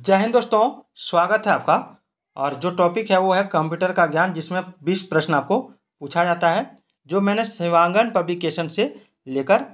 जय हिंद दोस्तों स्वागत है आपका और जो टॉपिक है वो है कंप्यूटर का ज्ञान जिसमें बीस प्रश्न आपको पूछा जाता है जो मैंने सेवांगन पब्लिकेशन से लेकर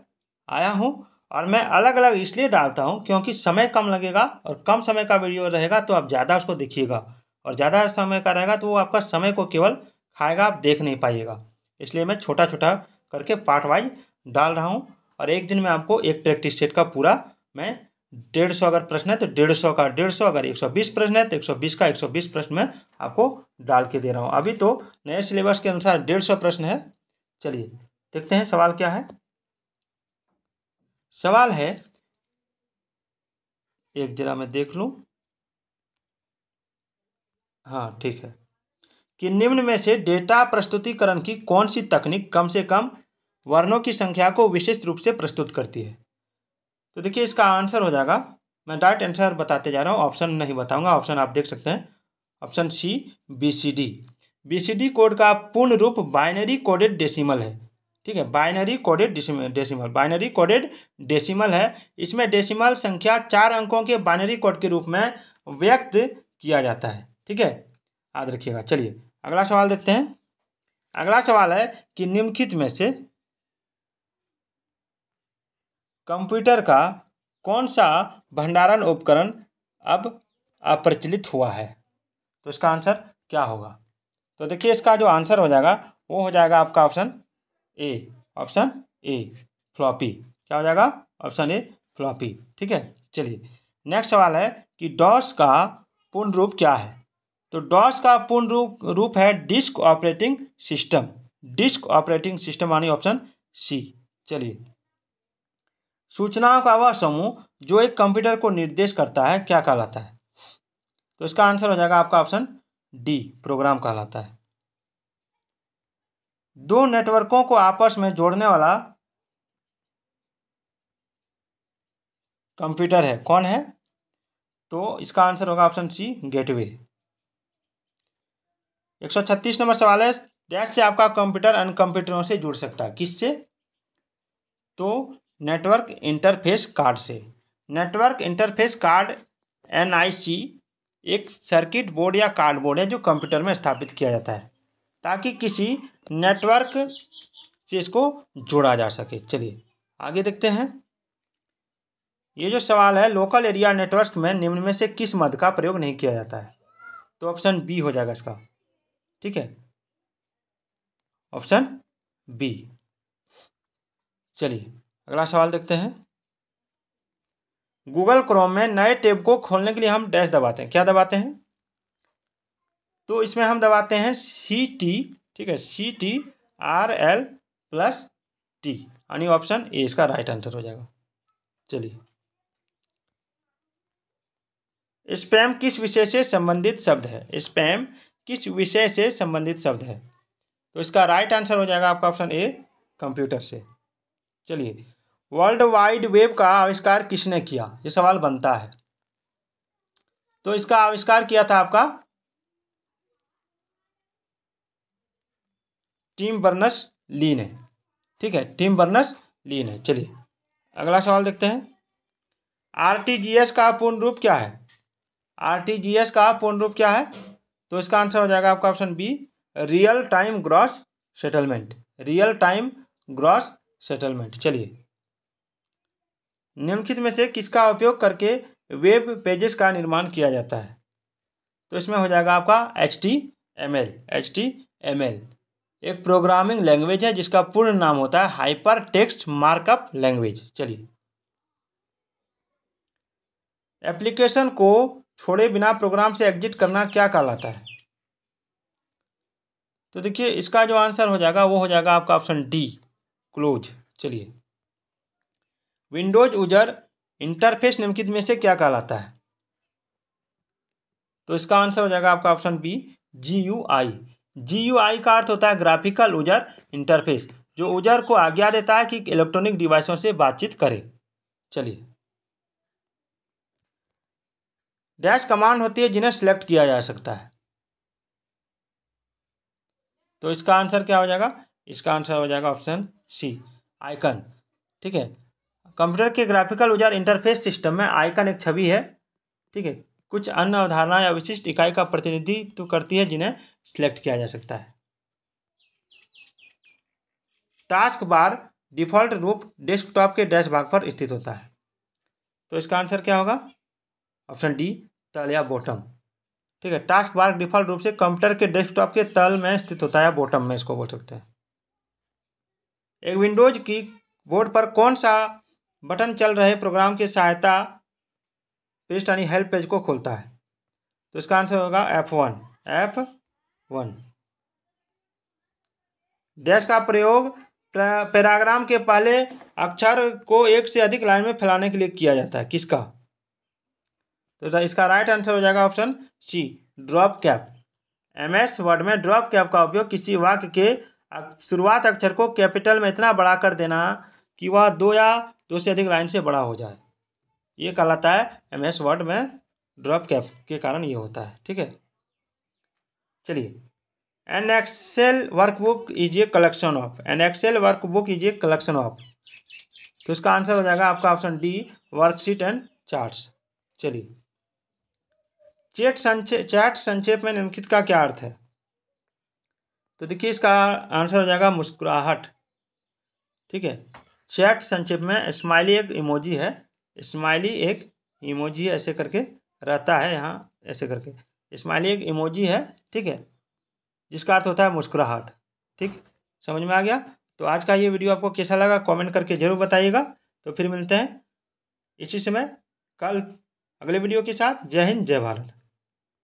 आया हूँ और मैं अलग अलग इसलिए डालता हूँ क्योंकि समय कम लगेगा और कम समय का वीडियो रहेगा तो आप ज़्यादा उसको देखिएगा और ज़्यादा समय का रहेगा तो वो आपका समय को केवल खाएगा आप देख नहीं पाइएगा इसलिए मैं छोटा छोटा करके पार्ट वाइज डाल रहा हूँ और एक दिन में आपको एक प्रैक्टिस सेट का पूरा मैं डेढ़ सौ अगर प्रश्न है तो डेढ़ सौ का डेढ़ सौ अगर एक सौ बीस प्रश्न है तो एक सौ बीस का एक सौ बीस प्रश्न में आपको डाल के दे रहा हूँ अभी तो नए सिलेबस के अनुसार डेढ़ सौ प्रश्न है चलिए देखते हैं सवाल क्या है सवाल है एक जरा मैं देख लूँ हाँ ठीक है कि निम्न में से डेटा प्रस्तुतिकरण की कौन सी तकनीक कम से कम वर्णों की संख्या को विशेष रूप से प्रस्तुत करती है तो देखिए इसका आंसर हो जाएगा मैं डायरेक्ट आंसर बताते जा रहा हूँ ऑप्शन नहीं बताऊँगा ऑप्शन आप देख सकते हैं option C B C D B C D code का पूर्ण रूप बाइनरी कोडेड डेसिमल है ठीक है binary coded decimal binary coded decimal है इसमें डेसिमल संख्या चार अंकों के बाइनरी कोड के रूप में व्यक्त किया जाता है ठीक है याद रखिएगा चलिए अगला सवाल देखते हैं अगला सवाल है कि निम्नलिखित में से कंप्यूटर का कौन सा भंडारण उपकरण अब अप्रचलित हुआ है तो इसका आंसर क्या होगा तो देखिए इसका जो आंसर हो जाएगा वो हो जाएगा आपका option A option A floppy क्या हो जाएगा ऑप्शन ए फ्लॉपी ठीक है चलिए नेक्स्ट सवाल है कि डॉस का पूर्ण रूप क्या है तो डॉस का पूर्ण रूप रूप है disk operating system disk operating system यानी ऑप्शन सी चलिए सूचनाओं का वह समूह जो एक कंप्यूटर को निर्देश करता है क्या कहलाता है तो इसका आंसर हो जाएगा आपका ऑप्शन डी प्रोग्राम कहलाता है दो नेटवर्कों को आपस में जोड़ने वाला कंप्यूटर है कौन है तो इसका आंसर होगा ऑप्शन सी गेटवे एक सौ छत्तीस नंबर सवाल है डैश से आपका कंप्यूटर अन्य कंप्यूटरों से जुड़ सकता है किससे तो नेटवर्क इंटरफेस कार्ड से नेटवर्क इंटरफेस कार्ड एन एक सर्किट बोर्ड या कार्ड बोर्ड है जो कंप्यूटर में स्थापित किया जाता है ताकि किसी नेटवर्क से इसको जोड़ा जा सके चलिए आगे देखते हैं ये जो सवाल है लोकल एरिया नेटवर्क में निम्न में से किस मद का प्रयोग नहीं किया जाता है तो ऑप्शन बी हो जाएगा इसका ठीक है ऑप्शन बी चलिए अगला सवाल देखते हैं गूगल क्रोम में नए टेब को खोलने के लिए हम डैश दबाते हैं क्या दबाते हैं तो इसमें हम दबाते हैं सी टी ठीक है C T R L plus T यानी ऑप्शन ए इसका राइट आंसर हो जाएगा चलिए स्पैम किस विषय से संबंधित शब्द है स्पैम किस विषय से संबंधित शब्द है तो इसका राइट आंसर हो जाएगा आपका ऑप्शन ए कंप्यूटर से चलिए वर्ल्ड वाइड वेब का आविष्कार किसने किया ये सवाल बनता है तो इसका आविष्कार किया था आपका टीम बर्नस ली ने ठीक है टीम बर्नस ली ने चलिए अगला सवाल देखते हैं आरटीजीएस का पूर्ण रूप क्या है आरटीजीएस का पूर्ण रूप क्या है तो इसका आंसर हो जाएगा आपका option B real time gross settlement real time gross settlement चलिए निम्नलिखित में से किसका उपयोग करके वेब पेजेस का निर्माण किया जाता है तो इसमें हो जाएगा आपका H T M L H T M L एक प्रोग्रामिंग लैंग्वेज है जिसका पूर्ण नाम होता है हाइपर टेक्स्ट मार्कअप लैंग्वेज चलिए एप्लीकेशन को छोड़े बिना प्रोग्राम से एग्जिट करना क्या कहलाता है तो देखिए इसका जो आंसर हो जाएगा वो हो जाएगा आपका ऑप्शन डी क्लोज चलिए विंडोज यूजर इंटरफेस निम्नलिखित में से क्या कहलाता है तो इसका आंसर हो जाएगा आपका option B G U I G U I का अर्थ होता है ग्राफिकल यूजर इंटरफेस जो यूजर को आज्ञा देता है कि इलेक्ट्रॉनिक डिवाइसों से बातचीत करे चलिए डैश कमांड होती है जिन्हें सिलेक्ट किया जा सकता है तो इसका आंसर क्या हो जाएगा इसका आंसर हो जाएगा ऑप्शन सी आइकन ठीक है कंप्यूटर के ग्राफिकल उजार इंटरफेस सिस्टम में आइकन एक छवि है ठीक है कुछ अन्य अवधारणा या विशिष्ट इकाई का प्रतिनिधित्व तो करती है जिन्हें सिलेक्ट किया जा सकता है टास्क बार डिफॉल्ट रूप डेस्कटॉप के डैश भाग पर स्थित होता है तो इसका आंसर क्या होगा ऑप्शन डी तल या बॉटम ठीक है टास्क बार डिफॉल्ट रूप से कंप्यूटर के डेस्कटॉप के तल में स्थित होता है बॉटम में इसको बोल सकते हैं एक विंडोज की बोर्ड पर कौन सा बटन चल रहे प्रोग्राम की सहायता पृष्ठ यानी हेल्प पेज को खोलता है तो इसका आंसर होगा F one F one dash का प्रयोग पैराग्राम के पहले अक्षर को एक से अधिक लाइन में फैलाने के लिए किया जाता है किसका तो इसका राइट आंसर हो जाएगा option C drop cap M S Word में ड्रॉप कैप का उपयोग किसी वाक्य के शुरुआत अक्षर को कैपिटल में इतना बढ़ा कर देना कि वह दो या दो तो से अधिक लाइन से बड़ा हो जाए ये कहलाता है एम एस वर्ड में ड्रॉप कैप के कारण ये होता है ठीक है चलिए an Excel workbook is a collection of an Excel workbook is a collection of तो इसका आंसर हो जाएगा आपका option D worksheet and charts चलिए चेट संक्षेप चैट संक्षेप में निम्नलिखित का क्या अर्थ है तो देखिए इसका आंसर हो जाएगा मुस्कुराहट ठीक है चैट संक्षेप में स्माइली एक इमोजी है स्माइली एक इमोजी ऐसे करके रहता है यहाँ ऐसे करके स्माइली एक इमोजी है ठीक है जिसका अर्थ होता है मुस्कुराहट ठीक समझ में आ गया तो आज का ये वीडियो आपको कैसा लगा कमेंट करके ज़रूर बताइएगा तो फिर मिलते हैं इसी समय कल अगले वीडियो के साथ जय हिंद जय भारत